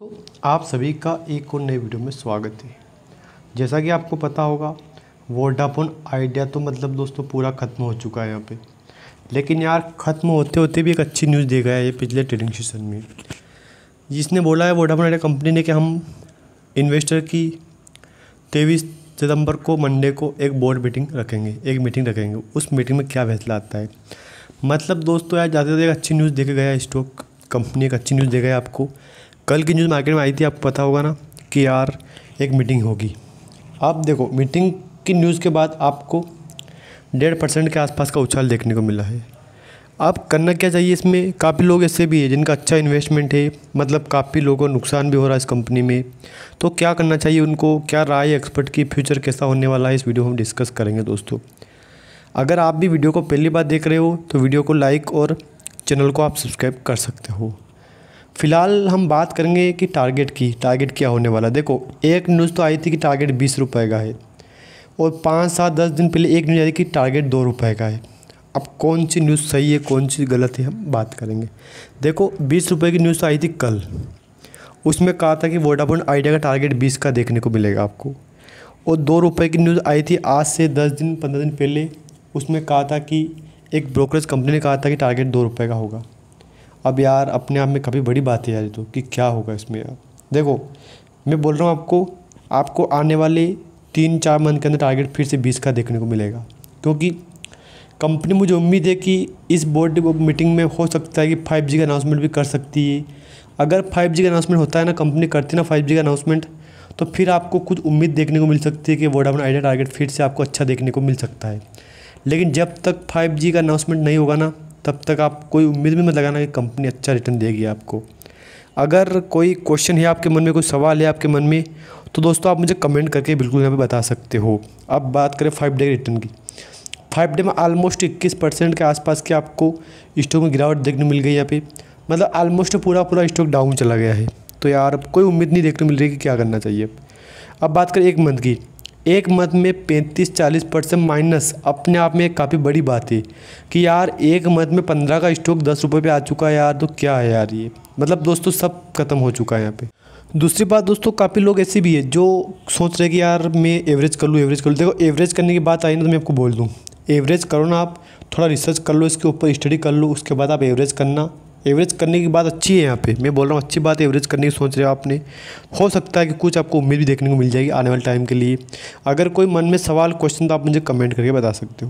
तो आप सभी का एक और नए वीडियो में स्वागत है जैसा कि आपको पता होगा वोडाफोन आइडिया तो मतलब दोस्तों पूरा ख़त्म हो चुका है यहाँ पे लेकिन यार ख़त्म होते होते भी एक अच्छी न्यूज़ दे गया है ये पिछले ट्रेडिंग सेशन में जिसने बोला है वोडाफोन आइडिया कंपनी ने कि हम इन्वेस्टर की तेईस सितंबर को मंडे को एक बोर्ड मीटिंग रखेंगे एक मीटिंग रखेंगे उस मीटिंग में क्या फैसला आता है मतलब दोस्तों यार ज़्यादा से ज़्यादा अच्छी न्यूज़ देखा गया स्टॉक कंपनी एक अच्छी न्यूज़ दे गया आपको कल की न्यूज़ मार्केट में आई थी आपको पता होगा ना कि यार एक मीटिंग होगी आप देखो मीटिंग की न्यूज़ के बाद आपको डेढ़ परसेंट के आसपास का उछाल देखने को मिला है आप करना क्या चाहिए इसमें काफ़ी लोग ऐसे भी हैं जिनका अच्छा इन्वेस्टमेंट है मतलब काफ़ी लोगों को नुकसान भी हो रहा है इस कंपनी में तो क्या करना चाहिए उनको क्या राय एक्सपर्ट की फ्यूचर कैसा होने वाला है इस वीडियो हम डिस्कस करेंगे दोस्तों अगर आप भी वीडियो को पहली बार देख रहे हो तो वीडियो को लाइक और चैनल को आप सब्सक्राइब कर सकते हो फिलहाल हम बात करेंगे कि टारगेट की टारगेट क्या होने वाला देखो एक न्यूज़ तो आई थी कि टारगेट बीस रुपये का है और पाँच सात दस दिन पहले एक न्यूज़ आई थी कि टारगेट दो रुपये का है अब कौन सी न्यूज़ सही है कौन सी गलत है हम बात करेंगे देखो बीस रुपये की न्यूज़ आई थी कल उसमें कहा था कि वोडाफोन आइडिया का टारगेट बीस का देखने को मिलेगा आपको और दो रुपये की न्यूज़ आई थी आज से दस दिन पंद्रह दिन पहले उसमें कहा था कि एक ब्रोकरेज कंपनी ने कहा था कि टारगेट दो रुपये का होगा अब यार अपने आप में कभी बड़ी बात है यार तो कि क्या होगा इसमें यार देखो मैं बोल रहा हूँ आपको आपको आने वाले तीन चार मंथ के अंदर टारगेट फिर से बीस का देखने को मिलेगा क्योंकि कंपनी मुझे उम्मीद है कि इस बोर्ड मीटिंग में हो सकता है कि फाइव जी का अनाउंसमेंट भी कर सकती है अगर फाइव जी का अनाउंसमेंट होता है ना कंपनी करती है ना फाइव जी का अनाउंसमेंट तो फिर आपको कुछ उम्मीद देखने को मिल सकती है कि वोडाफोन आइडिया टारगेट फिर से आपको अच्छा देखने को मिल सकता है लेकिन जब तक फाइव जी का अनाउंसमेंट नहीं होगा ना तब तक आप कोई उम्मीद भी मत लगाना कि कंपनी अच्छा रिटर्न देगी आपको अगर कोई क्वेश्चन है आपके मन में कोई सवाल है आपके मन में तो दोस्तों आप मुझे कमेंट करके बिल्कुल यहाँ पे बता सकते हो अब बात करें फाइव डे रिटर्न की फाइव डे में आलमोस्ट इक्कीस परसेंट के आसपास की आपको स्टॉक में गिरावट देखने मिल गई यहाँ पे मतलब आलमोस्ट पूरा पूरा स्टॉक डाउन चला गया है तो यार कोई उम्मीद नहीं देखने मिल रही कि क्या करना चाहिए अब बात करें एक मंथ की एक मंथ में 35-40 परसेंट माइनस अपने आप में एक काफ़ी बड़ी बात है कि यार एक मंथ में पंद्रह का स्टॉक दस रुपये पे आ चुका है यार तो क्या है यार ये मतलब दोस्तों सब खत्म हो चुका है यहाँ पे दूसरी बात दोस्तों काफ़ी लोग ऐसे भी है जो सोच रहे कि यार मैं एवरेज कर लूँ एवरेज कर लूँ देखो एवरेज करने की बात आई ना तो मैं आपको बोल दूँ एवरेज करो ना आप थोड़ा रिसर्च कर लो इसके ऊपर स्टडी कर लो उसके बाद आप एवरेज करना एवरेज करने की बात अच्छी है यहाँ पे मैं बोल रहा हूँ अच्छी बात एवरेज करने की सोच रहे हो आपने हो सकता है कि कुछ आपको उम्मीद भी देखने को मिल जाएगी आने वाले टाइम के लिए अगर कोई मन में सवाल क्वेश्चन तो आप मुझे कमेंट करके बता सकते हो